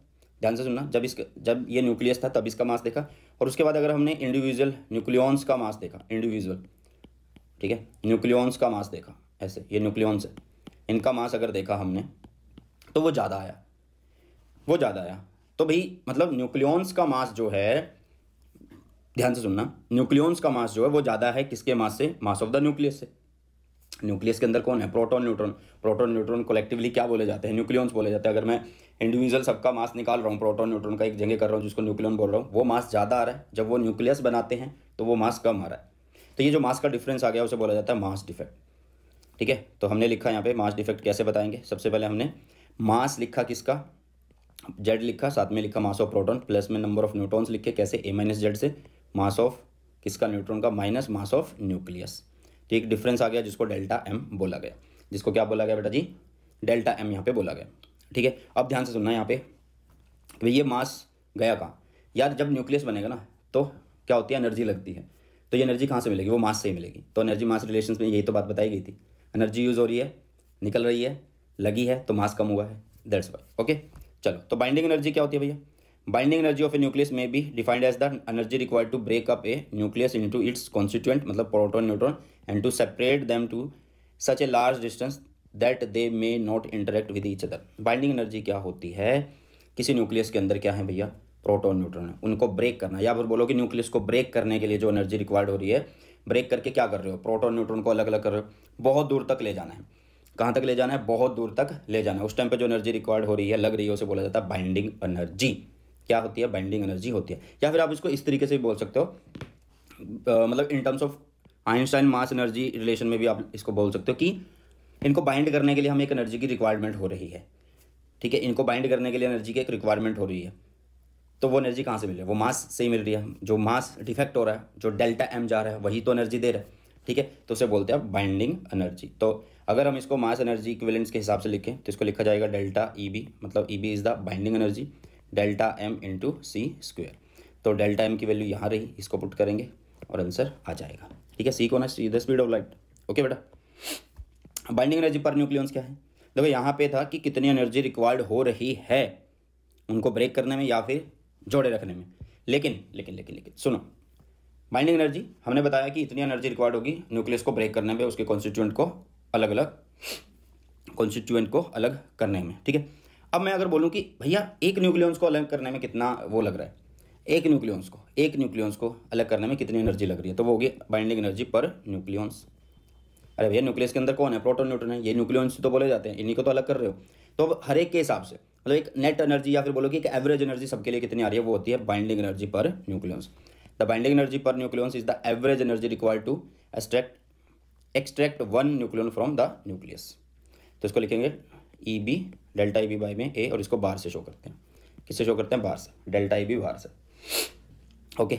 ध्यान से सुनना जब इसका जब ये न्यूक्लियस था तब इसका मास देखा और उसके बाद अगर हमने इंडिविजुअल न्यूक्लियस का मास देखा इंडिविजुअल ठीक है न्यूक्लियॉन्स का मास देखा ऐसे ये न्यूक्लियॉन्स है इनका मास अगर देखा हमने तो वो ज़्यादा आया वो ज़्यादा आया तो भाई मतलब न्यूक्लियॉन्स का मास जो है ध्यान से सुनना न्यूक्लियॉन्स का मास जो है वो ज़्यादा है किसके मास से मास ऑफ द न्यूक्लियस से न्यूक्लियस के अंदर कौन है proton neutron proton neutron collectively क्या बोले जाते हैं न्यूक्लियॉन्स बोले जाते हैं अगर मैं इंडिविजुअल सबका मास निकाल रहा हूँ प्रोटॉन न्यूट्रॉन का एक जगह कर रहा हूँ जिसको न्यूक्लियन बोल रहा हूँ वो मास ज़्यादा आ रहा है जब वो न्यूक्लियस बनाते हैं तो वो मास कम आ रहा है तो ये जो मास का डिफरेंस आ गया उसे बोला जाता है मास डिफेक्ट ठीक है तो हमने लिखा यहाँ पे मास डिफेक्ट कैसे बताएंगे सबसे पहले हमने मास लिखा किसका जेड लिखा साथ में लिखा मास ऑफ प्रोटॉन प्लस में नंबर ऑफ न्यूट्रॉन्स लिखे कैसे ए माइनस जेड से मास ऑफ किसका न्यूट्रॉन का माइनस मास ऑफ न्यूक्लियस तो एक डिफरेंस आ गया जिसको डेल्टा एम बोला गया जिसको क्या बोला गया बेटा जी डेल्टा एम यहाँ पे बोला गया ठीक है अब ध्यान से सुनना यहाँ पे भाई तो ये मास गया कहाँ यार जब न्यूक्लियस बनेगा ना तो क्या होती है एनर्जी लगती है तो ये एनर्जी कहाँ से मिलेगी वो मास से ही मिलेगी तो एनर्जी मास रिलेशन में यही तो बात बताई गई थी एनर्जी यूज़ हो रही है निकल रही है लगी है तो मास कम हुआ है दैट्स वाई ओके चलो तो बाइंडिंग एनर्जी क्या होती है भैया binding energy of a nucleus में भी defined as the energy required to break up a nucleus into its constituent मतलब proton neutron and to separate them to such a large distance that they may not interact with each other binding energy क्या होती है किसी nucleus के अंदर क्या है भैया प्रोटोन न्यूट्रॉन है उनको ब्रेक करना या फिर बोलो कि न्यूक्लियस को ब्रेक करने के लिए जो एनर्जी रिक्वायर्ड हो रही है ब्रेक करके क्या कर रहे हो प्रोटोन न्यूट्रॉन को अलग अलग कर रहे हो बहुत दूर तक ले जाना है कहाँ तक ले जाना है बहुत दूर तक ले जाना है उस टाइम पर जो एनर्जी रिक्वायर्ड हो रही है लग रही है उसे बोला जाता है बाइंडिंग एनर्जी क्या होती है बाइंडिंग एनर्जी होती है या फिर आप इसको इस तरीके से भी बोल सकते हो मतलब in terms of Einstein mass energy relation में भी आप इसको बोल सकते हो कि इनको बाइंड करने के लिए हमें एक एनर्जी की रिक्वायरमेंट हो रही है ठीक है इनको बाइंड करने के लिए एनर्जी की एक रिक्वायरमेंट हो रही है तो वो एनर्जी कहाँ से मिल रही है वो मास से ही मिल रही है जो मास डिफेक्ट हो रहा है जो डेल्टा एम जा रहा है वही तो एनर्जी दे रहा है ठीक है तो उसे बोलते हैं बाइंडिंग एनर्जी तो अगर हम इसको मास एनर्जी इक्विवेलेंट्स के हिसाब से लिखें तो इसको लिखा जाएगा डेल्टा ई बी मतलब E B is the binding energy delta M into C square तो डेल्टा एम की वैल्यू यहाँ रही इसको पुट करेंगे और आंसर आ जाएगा ठीक है सी को ना C the speed of light okay बेटा बाइंडिंग एनर्जी पर न्यूक्लियंस क्या है देखो यहाँ पे था कि कितनी एनर्जी रिक्वायर्ड हो रही है उनको ब्रेक करने में या फिर जोड़े रखने में लेकिन लेकिन लेकिन लेकिन सुनो बाइंडिंग एनर्जी हमने बताया कि इतनी एनर्जी रिक्वायर्ड होगी न्यूक्लियस को ब्रेक करने में उसके कॉन्स्टिट्यूएंट को अलग अलग कॉन्स्टिट्यूएंट को अलग करने में ठीक है अब मैं अगर बोलूँ कि भैया एक न्यूक्लियंस को अलग करने में कितना वो लग रहा है एक न्यूक्लियंस को एक न्यूक्लियंस को अलग करने में कितनी एनर्जी लग रही है तो वो होगी बाइंडिंग एनर्जी पर न्यूक्लियंस अरे भैया न्यूक्लियस के अंदर कौन है प्रोटोन न्यूट्रन है ये न्यूक्लियंस तो बोले जाते हैं इन्हीं को तो अलग कर रहे हो तो हर एक के हिसाब से मतलब एक नेट एनर्जी या फिर बोलो कि एक एवरेज एनर्जी सबके लिए कितनी आ रही है वो होती है binding energy per nucleons the binding energy per nucleons is the average energy required to extract extract one nucleon from the nucleus तो इसको लिखेंगे E B delta E B by में ए और इसको बाहर से शो करते हैं किससे शो करते हैं बाहर से डेल्टा ई बी बाहर से ओके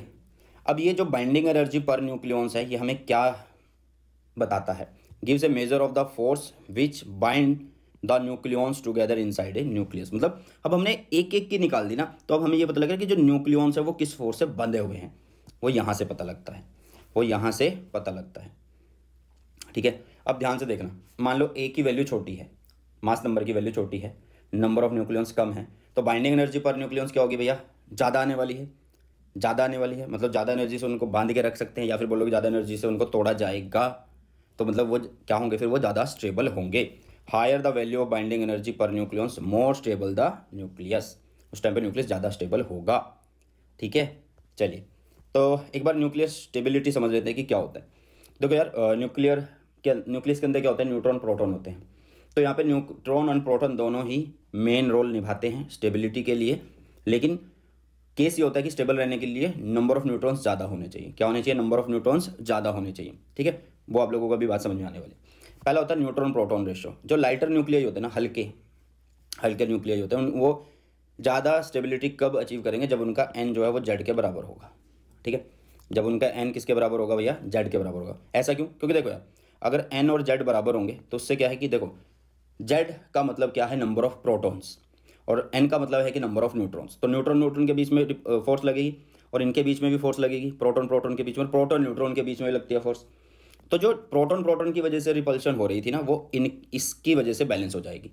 अब ये जो बाइंडिंग एनर्जी पर न्यूक्लियंस है ये हमें क्या बताता है gives a measure of the force which bind the nucleons together side a nucleus मतलब अब हमने एक एक की निकाल दी ना तो अब हमें ये पता लग रहा है कि जो न्यूक्लियॉन्स है वो किस फोर्स से बंधे हुए हैं वो यहाँ से पता लगता है वो यहाँ से पता लगता है ठीक है अब ध्यान से देखना मान लो ए की वैल्यू छोटी है मास नंबर की वैल्यू छोटी है नंबर ऑफ न्यूक्लियॉन्स कम है तो बाइंडिंग एनर्जी पर न्यूक्लियॉन्स क्या होगी भैया ज़्यादा आने वाली है ज़्यादा आने वाली है मतलब ज़्यादा एनर्जी से उनको बांध के रख सकते हैं या फिर बोलोगे ज़्यादा एनर्जी से उनको तोड़ा जाएगा तो मतलब वो क्या होंगे फिर वो ज़्यादा स्टेबल होंगे higher the value of binding energy per nucleons more stable the nucleus उस टाइम पर न्यूक्लियस ज़्यादा स्टेबल होगा ठीक है चलिए तो एक बार न्यूक्लियस स्टेबिलिटी समझ लेते हैं कि क्या होता है देखो यार न्यूक्लियर के न्यूक्लियस के अंदर क्या होता है न्यूट्रॉन प्रोटॉन होते हैं तो यहाँ पे न्यूट्रॉन एंड प्रोटॉन दोनों ही मेन रोल निभाते हैं स्टेबिलिटी के लिए लेकिन केस ये होता है कि स्टेबल रहने के लिए नंबर ऑफ न्यूट्रॉन्स ज़्यादा होने चाहिए क्या होने चाहिए नंबर ऑफ न्यूट्रॉन्स ज़्यादा होने चाहिए ठीक है वो आप लोगों का भी बात समझ में आने वाली पहला होता है न्यूट्रॉन प्रोटॉन रेशो जो लाइटर न्यूक्लियर होते हैं ना हल्के हल्के न्यूक्लियर होते हैं वो ज़्यादा स्टेबिलिटी कब अचीव करेंगे जब उनका एन जो है वो जेड के बराबर होगा ठीक है जब उनका एन किसके बराबर होगा भैया जेड के बराबर होगा ऐसा क्यों क्योंकि देखो यार अगर एन और जेड बराबर होंगे तो उससे क्या है कि देखो जेड का मतलब क्या है नंबर ऑफ प्रोटॉन्स और एन का मतलब है कि नंबर ऑफ न्यूट्रॉन्स तो न्यूट्रॉन न्यूट्रॉन के बीच में फोर्स लगेगी और इनके बीच में भी फोर्स लगेगी प्रोटॉन प्रोटॉन के बीच में प्रोटॉन न्यूट्रॉन के बीच में लगती है फोर्स तो जो प्रोटॉन प्रोटॉन की वजह से रिपल्शन हो रही थी ना वो इन इसकी वजह से बैलेंस हो जाएगी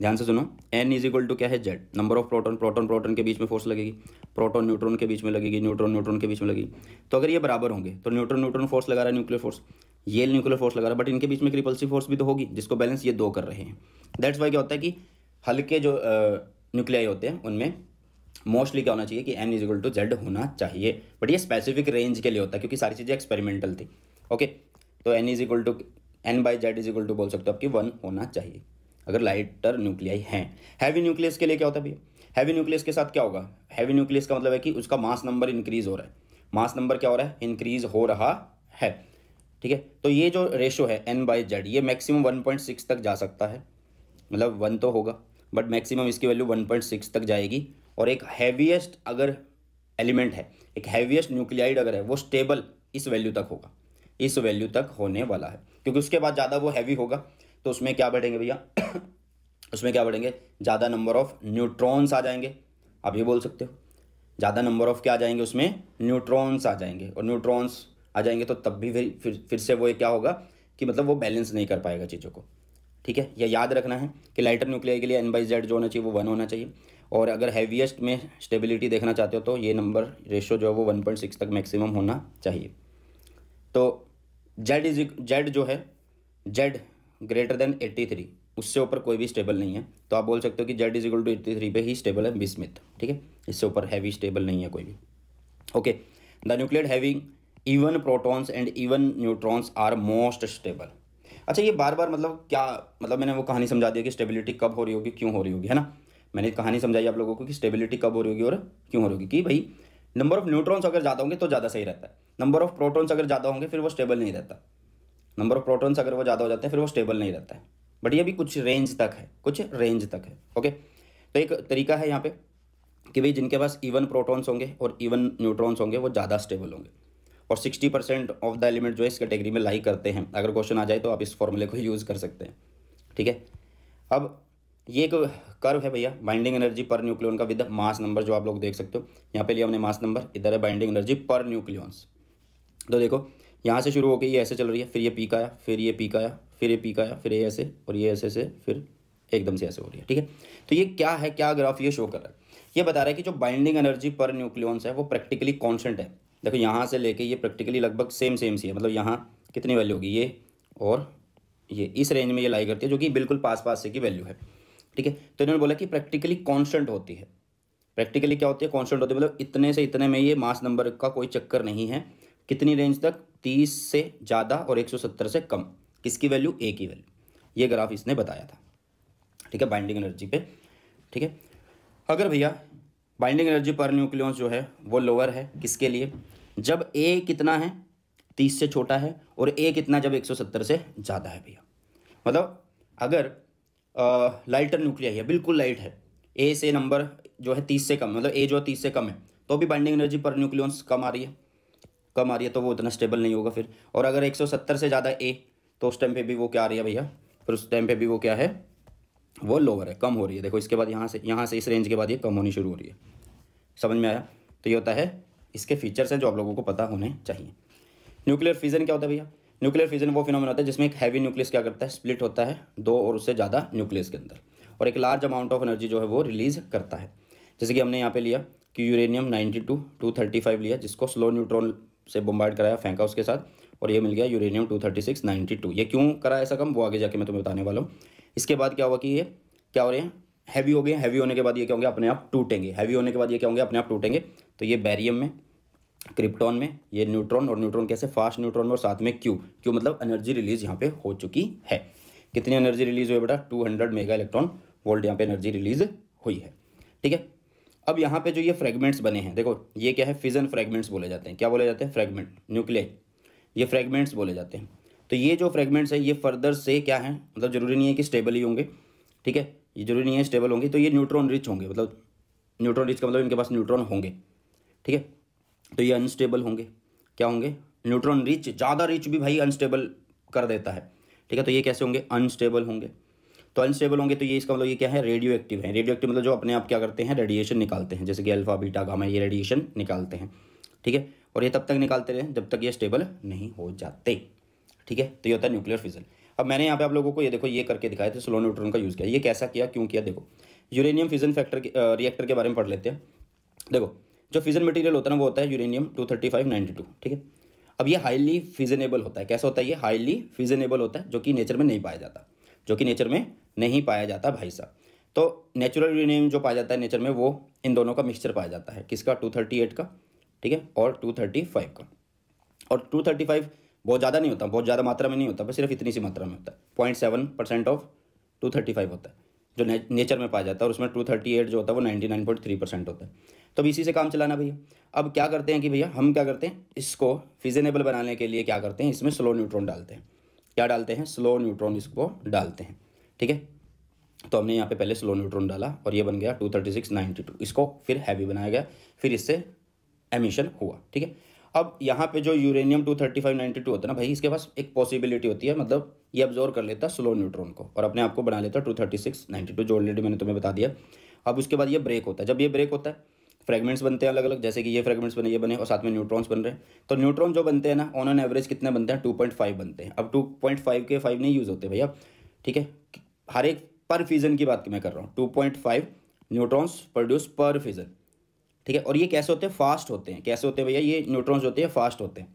ध्यान से सुनो एन इज इक्वल टू क्या है Z number of proton proton proton के बीच में फोर्स लगेगी प्रोटॉन न्यूट्रॉन के बीच में लगेगी न्यूट्रॉन न्यूट्रॉन के बीच में लगेगी तो अगर ये बराबर होंगे तो न्यूट्रॉन न्यूट्रॉन फोर्स लगा रहा है न्यूक्लियर फोर्स ये न्यूक्लियर फोर्स लगा रहा है बट इनके बीच में एक रिपल्सिव फोर्स भी तो होगी जिसको बैलेंस ये दो कर रहे हैं दैट्स वाई क्या होता है कि हल्के जो न्यूक्लियाई होते हैं उनमें मोस्टली क्या होना चाहिए कि N is equal to Z होना चाहिए बट ये स्पेसिफिक रेंज के लिए होता है क्योंकि सारी चीज़ें एक्सपेरिमेंटल थी ओके okay? तो N is equal to N by Z is equal to बोल सकते हो आपकी वन होना चाहिए अगर लाइटर न्यूक्लियाई हैं हैवी न्यूक्लियस के लिए क्या होता है भैया हैवी न्यूक्लियस के साथ क्या होगा हैवी न्यूक्लियस का मतलब है कि उसका मास नंबर इंक्रीज हो रहा है मास नंबर क्या हो रहा है इंक्रीज हो रहा है ठीक है तो ये जो रेशो है एन बाई जेड ये मैक्सिमम वन पॉइंट सिक्स तक जा सकता है मतलब वन तो होगा बट मैक्सिमम इसकी वैल्यू वन पॉइंट सिक्स तक जाएगी और एक हैवीएस्ट अगर एलिमेंट है एक हैवीएस्ट न्यूक्लियाइड अगर है वो स्टेबल इस वैल्यू तक होगा इस वैल्यू तक होने वाला है क्योंकि उसके बाद ज़्यादा वो हैवी होगा तो उसमें क्या बढ़ेंगे भैया [coughs] उसमें क्या बढ़ेंगे ज़्यादा नंबर ऑफ न्यूट्रॉन्स आ जाएंगे आप ये बोल सकते हो ज़्यादा नंबर ऑफ क्या आ जाएंगे उसमें न्यूट्रॉन्स आ जाएंगे और न्यूट्रॉन्स आ जाएंगे तो तब भी फिर फिर से वो क्या होगा कि मतलब वो बैलेंस नहीं कर पाएगा चीज़ों को ठीक है यह याद रखना है कि लाइटर न्यूक्लियर के लिए एन बाई जेड जो होना चाहिए वो वन होना चाहिए और अगर हैवीएस्ट में स्टेबिलिटी देखना चाहते हो तो ये नंबर रेशो जो है वो वन पॉइंट सिक्स तक मैक्सिमम होना चाहिए तो जेड इज जेड जो है Z greater than eighty three उससे ऊपर कोई भी स्टेबल नहीं है तो आप बोल सकते हो कि Z is equal to eighty three पे ही स्टेबल है बिस्मिथ ठीक है इससे ऊपर हैवी स्टेबल नहीं है कोई भी okay the nuclear having even protons and even neutrons are most stable अच्छा ये बार बार मतलब क्या मतलब मैंने वो कहानी समझा दिया कि स्टेबिलिटी कब हो रही होगी क्यों हो रही होगी है ना मैंने कहानी समझाई आप लोगों को कि स्टेबिलिटी कब हो रही होगी और क्यों हो रही होगी कि भाई नंबर ऑफ न्यूट्रॉन्स अगर ज़्यादा होंगे तो ज़्यादा सही रहता है नंबर ऑफ प्रोटॉन्स अगर ज़्यादा होंगे फिर वो स्टेबल नहीं रहता नंबर ऑफ प्रोटॉन्स अगर वो ज़्यादा हो जाते हैं फिर वो स्टेबल नहीं रहता है बट ये भी कुछ रेंज तक है कुछ रेंज तक है ओके तो एक तरीका है यहाँ पे कि भाई जिनके पास इवन प्रोटॉन्स होंगे और इवन न्यूट्रॉन्स होंगे वो ज़्यादा स्टेबल होंगे और 60 परसेंट ऑफ द एलिमेंट जो है इस कैटेगरी में लाई करते हैं अगर क्वेश्चन आ जाए तो आप इस फॉर्मूले को यूज़ कर सकते हैं ठीक है अब ये एक कर्व है भैया बाइंडिंग एनर्जी पर न्यूक्लियन का विद मास नंबर जो आप लोग देख सकते हो यहाँ पे लिया हमने मास नंबर इधर है बाइंडिंग एनर्जी पर न्यूक्लियंस तो देखो यहाँ से शुरू होकर ये ऐसे चल रही है फिर ये पीक आया फिर ये पीक आया फिर ये पीक आया फिर ये ऐसे और ये ऐसे ऐसे फिर एकदम से ऐसे हो रही है ठीक है तो ये क्या है क्या ग्राफ ये शो कर रहा है ये बता रहा है कि जो बाइंडिंग एनर्जी पर न्यूक्लियंस है वो प्रैक्टिकली कॉन्स्टेंट है देखो यहाँ से लेके ये प्रैक्टिकली लगभग सेम सेम सी है मतलब यहाँ कितनी वैल्यू होगी ये और ये इस रेंज में ये लाई करती है जो कि बिल्कुल पास पास से की वैल्यू है ठीक है तो इन्होंने बोला कि प्रैक्टिकली कॉन्स्टेंट होती है प्रैक्टिकली क्या होती है कॉन्स्टेंट होती है मतलब इतने से इतने में ये मास नंबर का कोई चक्कर नहीं है कितनी रेंज तक 30 से ज़्यादा और 170 से कम किसकी वैल्यू ए की वैल्यू ये ग्राफ इसने बताया था ठीक है बाइंडिंग एनर्जी पे ठीक है अगर भैया बाइंडिंग एनर्जी पर न्यूक्लियस जो है वो लोअर है किसके लिए जब ए कितना है 30 से छोटा है और ए कितना जब 170 से ज़्यादा है भैया मतलब अगर आ, लाइटर न्यूक्लिया है बिल्कुल लाइट है ए से नंबर जो है तीस से कम मतलब ए जो है तीस से कम है तो भी बाइंडिंग एनर्जी पर न्यूक्लियस कम आ रही है कम आ रही है तो वो उतना स्टेबल नहीं होगा फिर और अगर 170 से ज़्यादा ए तो उस टाइम पे भी वो क्या आ रही है भैया फिर उस टाइम पे भी वो क्या है वो लोअर है कम हो रही है देखो इसके बाद यहाँ से यहाँ से इस रेंज के बाद ये कम होनी शुरू हो रही है समझ में आया तो ये होता है इसके फीचर्स हैं जो आप लोगों को पता होने चाहिए न्यूक्लियर फिजन क्या होता है भैया न्यूक्लियर फिजन वो फिनोमिना होता है जिसमें एक हैवी न्यूक्लियस क्या करता है स्प्लिट होता है दो और उससे ज़्यादा न्यूक्लियस के अंदर और एक लार्ज अमाउंट ऑफ एनर्जी जो है वो रिलीज करता है जैसे कि हमने यहाँ पे लिया कि यूरेनियम 92 235 लिया जिसको स्लो न्यूट्रॉन से बम्बार्ड कराया फेंका उसके साथ और ये मिल गया uranium two thirty six ninety two ये क्यों करा ऐसा कम वो आगे जाके मैं तुम्हें बताने वाला हूँ इसके बाद क्या हुआ कि ये क्या हो रहे हैं हैवी हो गए हैवी होने के बाद ये क्या होंगे अपने आप टूटेंगे हैवी होने के बाद ये क्या होंगे अपने आप टूटेंगे तो ये बैरियम में क्रिप्टॉन में ये न्यूट्रॉन और न्यूट्रॉन कैसे फास्ट न्यूट्रॉन में और साथ में क्यू क्यू मतलब एनर्जी रिलीज यहाँ पे हो चुकी है कितनी एनर्जी रिलीज हुई बेटा हंड्रेड मेगा इलेक्ट्रॉन वोल्ट यहाँ पे एनर्जी रिलीज हुई है ठीक है अब यहाँ पे जो ये फ्रेगमेंट्स बने हैं देखो ये क्या है फिजन फ्रेगमेंट्स बोले जाते हैं क्या बोले जाते हैं फ्रेगमेंट न्यूक्लियर ये फ्रेगमेंट्स बोले जाते हैं तो ये जो फ्रेगमेंट्स है ये फर्दर से क्या है मतलब जरूरी नहीं है कि स्टेबल ही होंगे ठीक है ये जरूरी नहीं है स्टेबल होंगे तो ये न्यूट्रॉन रिच होंगे मतलब न्यूट्रॉन रिच का मतलब इनके पास न्यूट्रॉन होंगे ठीक है तो ये अनस्टेबल होंगे क्या होंगे न्यूट्रॉन रिच ज़्यादा रिच भी भाई अनस्टेबल कर देता है ठीक है तो ये कैसे होंगे अनस्टेबल होंगे तो अनस्टेबल होंगे तो ये इसका मतलब ये क्या है रेडियो एक्टिव है रेडियो एक्टिव मतलब जो अपने आप क्या करते हैं रेडिएशन निकालते हैं जैसे कि अल्फा बीटा गामा ये रेडिएशन निकालते हैं ठीक है और ये तब तक निकालते रहे जब तक ये स्टेबल नहीं हो जाते ठीक है तो ये होता है न्यूक्लियर फिजन अब मैंने यहाँ पे आप लोगों को ये देखो ये करके दिखाया था स्लो न्यूट्रॉन का यूज़ किया ये कैसा किया क्यों किया देखो यूरेनियम फिजन फैक्टर के रिएक्टर के बारे में पढ़ लेते हैं देखो जो फिजन मटेरियल होता है ना वो होता है uranium two thirty five ninety two ठीक है अब ये हाईली फिजनेबल होता है कैसा होता है ये हाईली फिजनेबल होता है जो कि नेचर में नहीं पाया जाता जो कि नेचर में नहीं पाया जाता भाई साहब तो नेचुरल यूरेनियम जो पाया जाता है नेचर में वो इन दोनों का मिक्सचर पाया जाता है किसका 238 का ठीक है और 235 का और 235 बहुत ज़्यादा नहीं होता बहुत ज़्यादा मात्रा में नहीं होता बस सिर्फ इतनी सी मात्रा में होता है point seven percent of two thirty five होता है जो ने, नेचर में पाया जाता है और उसमें टू थर्टी एट जो होता है वो ninety nine point three percent होता है तो अब इसी से काम चलाना भैया अब क्या करते हैं कि भैया हम क्या करते हैं इसको फिजेनेबल बनाने के लिए क्या करते हैं इसमें स्लो न्यूट्रॉन डालते हैं क्या डालते हैं स्लो न्यूट्रॉन इसको डालते हैं ठीक है तो हमने यहाँ पे पहले स्लो न्यूट्रॉन डाला और ये बन गया two thirty six ninety two इसको फिर हैवी बनाया गया फिर इससे एमिशन हुआ ठीक है अब यहाँ पे जो uranium two thirty five ninety two होता है ना भाई इसके पास एक पॉसिबिलिटी होती है मतलब ये ऑब्जॉर्व कर लेता स्लो न्यूट्रॉन को और अपने आप को बना लेता two thirty six ninety two जो ऑलरेडी मैंने तुम्हें बता दिया अब उसके बाद ये ब्रेक होता है जब ये ब्रेक होता है फ्रेगमेंट्स बनते हैं अलग अलग जैसे कि ये फ्रेगमेंट्स बने ये बने और साथ में न्यूट्रॉन्स बन रहे हैं तो न्यूट्रॉन जो बनते हैं ना ऑन एन एवरेज कितने बनते हैं टू पॉइंट फाइव बनते हैं अब टू पॉइंट फाइव के फाइव नहीं यूज़ होते भैया ठीक है हर एक पर फीजन की बात की मैं कर रहा हूँ two point five neutrons produce per fission ठीक है और ये कैसे होते हैं फास्ट होते हैं कैसे होते हैं भैया ये न्यूट्रॉन्स होते हैं फास्ट होते हैं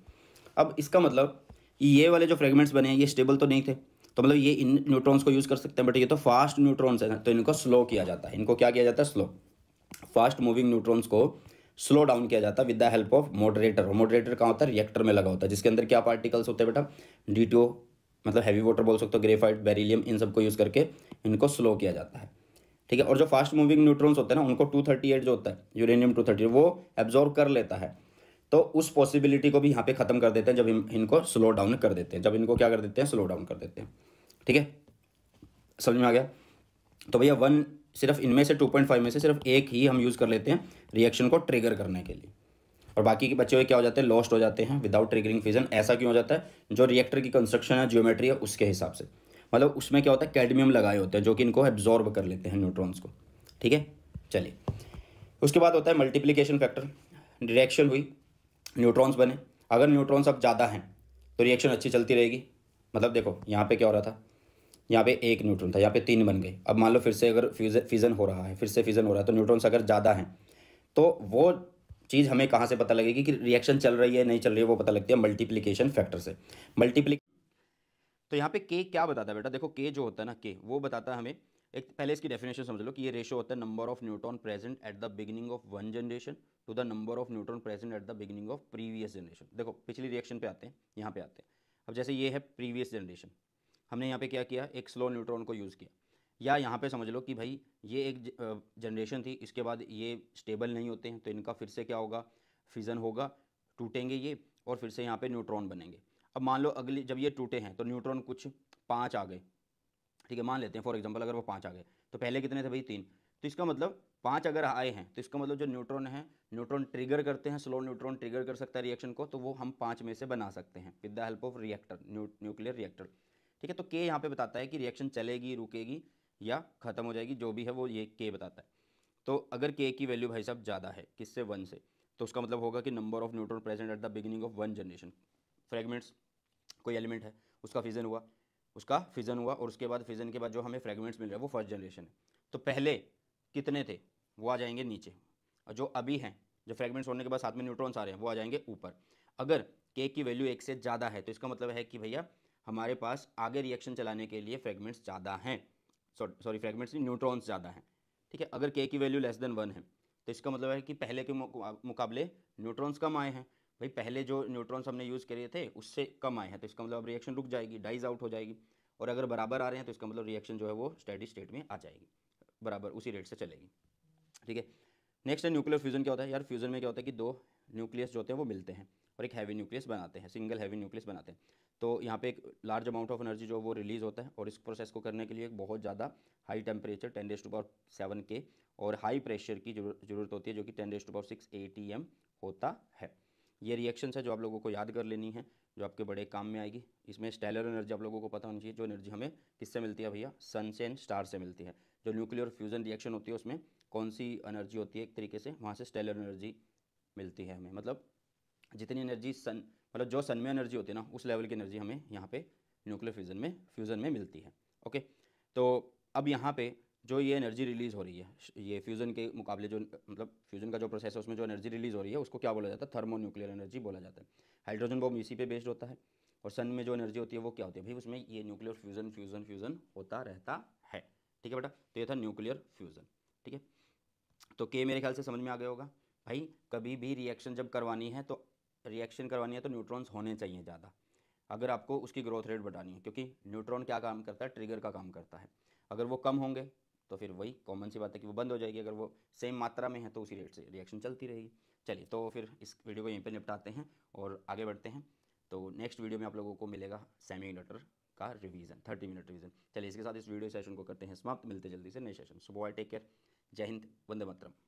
अब इसका मतलब ये वाले जो फ्रेगमेंट्स बने हैं ये स्टेबल तो नहीं थे तो मतलब ये इन न्यूट्रॉन्स को यूज़ कर सकते हैं बट ये तो फास्ट न्यूट्रॉन्स है तो इनको स्लो किया जाता है इनको क्या किया जाता है स्लो फास्ट मूविंग न्यूट्रॉन्स को स्लो डाउन किया जाता है with the help of moderator moderator कहाँ होता है रिएक्टर में लगा होता है जिसके अंदर क्या पार्टिकल्स होते हैं बेटा डी मतलब हैवी वाटर बोल सकते हो ग्रेफाइट बेरिलियम इन सबको यूज़ करके इनको स्लो किया जाता है ठीक है और जो फास्ट मूविंग न्यूट्रॉन्स होते हैं ना उनको एट जो होता है यूरेनियम थर्टी वो एब्जॉर्व कर लेता है तो उस पॉसिबिलिटी को भी यहाँ पे ख़त्म कर देते हैं जब इनको स्लो डाउन कर देते हैं जब इनको क्या कर देते हैं स्लो डाउन कर देते हैं ठीक है समझ में आ गया तो भैया वन सिर्फ इनमें से 2.5 में से सिर्फ एक ही हम यूज़ कर लेते हैं रिएक्शन को ट्रिगर करने के लिए और बाकी के बचे हुए क्या हो जाते हैं लॉस्ट हो जाते हैं विदाउट ट्रिगरिंग फिजन ऐसा क्यों हो जाता है जो रिएक्टर की कंस्ट्रक्शन है जियोमेट्री है उसके हिसाब से मतलब उसमें क्या होता है कैडमियम लगाए होते हैं जो कि इनको एब्जॉर्ब कर लेते हैं न्यूट्रॉन्स को ठीक है चलिए उसके बाद होता है मल्टीप्लीकेशन फैक्टर रिएक्शन हुई न्यूट्रॉन्स बने अगर न्यूट्रॉन्स अब ज़्यादा हैं तो रिएक्शन अच्छी चलती रहेगी मतलब देखो यहाँ पे क्या हो रहा था यहाँ पे एक न्यूट्रॉन था यहाँ पे तीन बन गए अब मान लो फिर से अगर फ्यूजन हो रहा है फिर से फ्यूज़न हो रहा है तो न्यूट्रॉन्स अगर ज़्यादा हैं तो वो चीज़ हमें कहाँ से पता लगेगी कि रिएक्शन चल रही है नहीं चल रही है वो पता लगती है मल्टीप्लीकेशन फैक्टर से मल्टीप्ली तो यहाँ पे के क्या बताता है बेटा देखो के जो होता है ना के वो बताता है हमें एक पहले इसकी डेफिनेशन समझ लो कि ये रेशो होता है number of neutron present at the beginning of one generation to the number of neutron present at the beginning of previous generation देखो पिछली रिएक्शन पे आते हैं यहाँ पे आते हैं अब जैसे ये है प्रीवियस जनरेशन हमने यहाँ पे क्या किया एक स्लो न्यूट्रॉन को यूज़ किया या यहाँ पे समझ लो कि भाई ये एक जनरेशन थी इसके बाद ये स्टेबल नहीं होते हैं तो इनका फिर से क्या होगा फिजन होगा टूटेंगे ये और फिर से यहाँ पे न्यूट्रॉन बनेंगे अब मान लो अगली जब ये टूटे हैं तो न्यूट्रॉन कुछ पाँच आ गए ठीक है मान लेते हैं फॉर एग्जाम्पल अगर वो पाँच आ गए तो पहले कितने थे भाई तीन तो इसका मतलब पाँच अगर आए हैं तो इसका मतलब जो न्यूट्रॉन है न्यूट्रॉन ट्रिगर करते हैं स्लो न्यूट्रॉन ट्रिगर कर सकता है रिएक्शन को तो वो हम पाँच में से बना सकते हैं with the help of reactor nuclear reactor ठीक है तो के यहाँ पे बताता है कि रिएक्शन चलेगी रुकेगी या ख़त्म हो जाएगी जो भी है वो ये के बताता है तो अगर के की वैल्यू भाई साहब ज़्यादा है किससे वन से तो उसका मतलब होगा कि number of neutron present at the beginning of one generation fragments कोई एलिमेंट है उसका फिजन हुआ उसका फिजन हुआ और उसके बाद फिजन के बाद जो हमें फ्रेगमेंट्स मिल रहे हैं वो फर्स्ट जनरेशन है तो पहले कितने थे वो आ जाएंगे नीचे और जो अभी हैं जो फ्रेगमेंट्स होने के बाद साथ में न्यूट्रॉन्स आ रहे हैं वो आ जाएंगे ऊपर अगर के की वैल्यू एक से ज़्यादा है तो इसका मतलब है कि भैया हमारे पास आगे रिएक्शन चलाने के लिए फ्रेगमेंट्स ज़्यादा हैं सॉरी फ्रेगमेंट्स नहीं न्यूट्रॉन्स ज़्यादा हैं ठीक है अगर के की वैल्यू लेस देन वन है तो इसका मतलब है कि पहले के मुकाबले न्यूट्रॉन्स कम आए हैं भाई पहले जो न्यूट्रॉन्स हमने यूज़ करे थे उससे कम आए हैं तो इसका मतलब अब रिएक्शन रुक जाएगी डाइज आउट हो जाएगी और अगर बराबर आ रहे हैं तो इसका मतलब रिएक्शन जो है वो स्टेडी स्टेट में आ जाएगी बराबर उसी रेट से चलेगी ठीक है नेक्स्ट है न्यूक्लियर फ्यूजन क्या होता है यार फ्यूजन में क्या होता है कि दो न्यूक्लियस जो होते हैं वो मिलते हैं और एक हैवी न्यूक्लियस बनाते हैं सिंगल हैवी न्यूक्लियस बनाते हैं तो यहाँ पे एक लार्ज अमाउंट ऑफ एनर्जी जो वो रिलीज़ होता है और इस प्रोसेस को करने के लिए एक बहुत ज़्यादा high temperature ten raise to power seven के और हाई प्रेशर की जरूरत होती है जो कि ten raise to power six A T M होता है ये रिएक्शंस है जो आप लोगों को याद कर लेनी है जो आपके बड़े काम में आएगी इसमें स्टेलर एनर्जी आप लोगों को पता होनी चाहिए जो एनर्जी हमें किससे मिलती है भैया सन से एंड स्टार से मिलती है जो न्यूक्लियर फ्यूजन रिएक्शन होती है उसमें कौन सी एनर्जी होती है एक तरीके से वहाँ से स्टेलर एनर्जी मिलती है हमें मतलब जितनी एनर्जी सन मतलब जो सन में एनर्जी होती है ना उस लेवल की एनर्जी हमें यहाँ पे न्यूक्लियर फ्यूज़न में फ्यूज़न में मिलती है ओके तो अब यहाँ पे जो ये एनर्जी रिलीज़ हो रही है ये फ्यूज़न के मुकाबले जो मतलब फ्यूज़न का जो प्रोसेस है उसमें जो एनर्जी रिलीज़ हो रही है उसको क्या बोला जाता है थर्मो न्यूक्लियर एनर्जी बोला जाता है हाइड्रोजन बॉम्ब इसी पे बेस्ड होता है और सन में जो एनर्जी होती है वो क्या होती है भाई उसमें ये न्यूक्लियर फ्यूज़न फ्यूज़न फ्यूज़न होता रहता है ठीक है बेटा तो ये था न्यूक्लियर फ्यूज़न ठीक है तो के मेरे ख्याल से समझ में आ गया होगा भाई कभी भी रिएक्शन जब करवानी है तो रिएक्शन करवानी है तो न्यूट्रॉन्स होने चाहिए ज़्यादा अगर आपको उसकी ग्रोथ रेट बढ़ानी है क्योंकि न्यूट्रॉन क्या काम करता है ट्रिगर का काम करता है अगर वो कम होंगे तो फिर वही कॉमन सी बात है कि वो बंद हो जाएगी अगर वो सेम मात्रा में है तो उसी रेट से रिएक्शन चलती रहेगी चलिए तो फिर इस वीडियो को यहीं पर निपटाते हैं और आगे बढ़ते हैं तो नेक्स्ट वीडियो में आप लोगों को मिलेगा सेमी का रिवीजन थर्टी मिनट रिवीजन चलिए इसके साथ इस वीडियो सेशन को करते हैं समाप्त मिलते जल्दी से नए सेशन सुबह टेक केयर जय हिंद वंदे मातरम